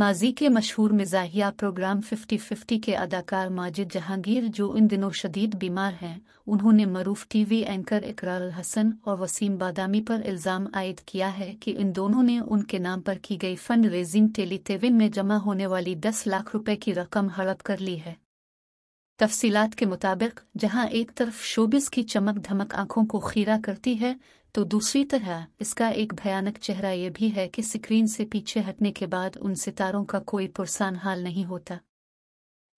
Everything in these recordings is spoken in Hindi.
माजी के मशहूर मिजाहिया प्रोग्राम फिफ्टी फिफ्टी के अदाकार माजिद जहांगीर जो इन दिनों शदीद बीमार हैं उन्होंने मरूफ टीवी एंकर इकरार हसन और वसीम बादामी पर इल्ज़ाम आयद किया है कि इन दोनों ने उनके नाम पर की गई फंड रेजिंग टेलीटेविन में जमा होने वाली दस लाख रुपए की रकम हड़प कर ली है तफसीलात के मुताबिक जहां एक तरफ शोबिस की चमक धमक आंखों को खीरा करती है तो दूसरी तरह इसका एक भयानक चेहरा यह भी है कि स्क्रीन से पीछे हटने के बाद उन सितारों का कोई पुरसान हाल नहीं होता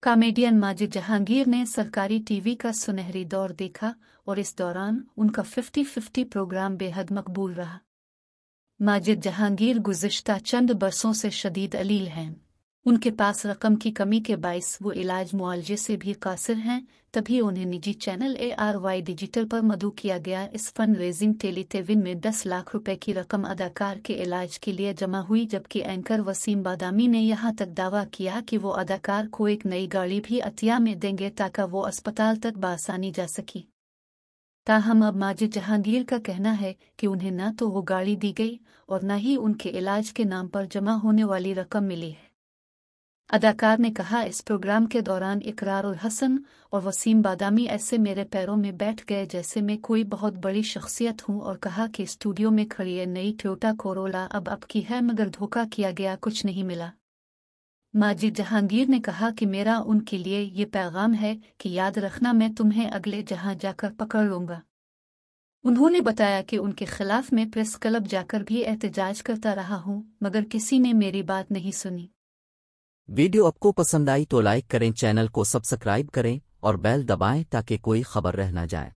कामेडियन माजिद जहांगीर ने सरकारी टीवी का सुनहरी दौर देखा और इस दौरान उनका फिफ्टी फिफ्टी प्रोग्राम बेहद मकबूल रहा माजिद जहांगीर गुजश्ता चंद बरसों से शदीद अलील हैं उनके पास रकम की कमी के बायस वो इलाज मुआवजे से भी कासिर हैं तभी उन्हें निजी channel A R Y digital पर मधु किया गया इस फंड रेजिंग टेलीटेविन में 10 लाख रुपए की रकम अदाकार के इलाज के लिए जमा हुई जबकि एंकर वसीम बादामी ने यहां तक दावा किया कि वो अदाकार को एक नई गाड़ी भी अतिया में देंगे ताकि वो अस्पताल तक बासानी जा सकी ताहम अब माजिद जहांगीर का कहना है कि उन्हें न तो वो गाड़ी दी गई और न ही उनके इलाज के नाम पर जमा होने वाली रकम मिली है अदाकार ने कहा इस प्रोग्राम के दौरान इकरार और हसन और वसीम बादामी ऐसे मेरे पैरों में बैठ गए जैसे मैं कोई बहुत बड़ी शख्सियत हूं और कहा कि स्टूडियो में खड़ी है नई टोटा कोरोला अब अब की है मगर धोखा किया गया कुछ नहीं मिला माजिद जहांगीर ने कहा कि मेरा उनके लिए ये पैगाम है कि याद रखना मैं तुम्हें अगले जहां जाकर पकड़ लूंगा उन्होंने बताया कि उनके खिलाफ मैं प्रेस क्लब जाकर भी एहतजाज करता रहा हूं मगर किसी ने मेरी बात नहीं सुनी वीडियो आपको पसंद आई तो लाइक करें चैनल को सब्सक्राइब करें और बेल दबाएं ताकि कोई खबर रह न जाए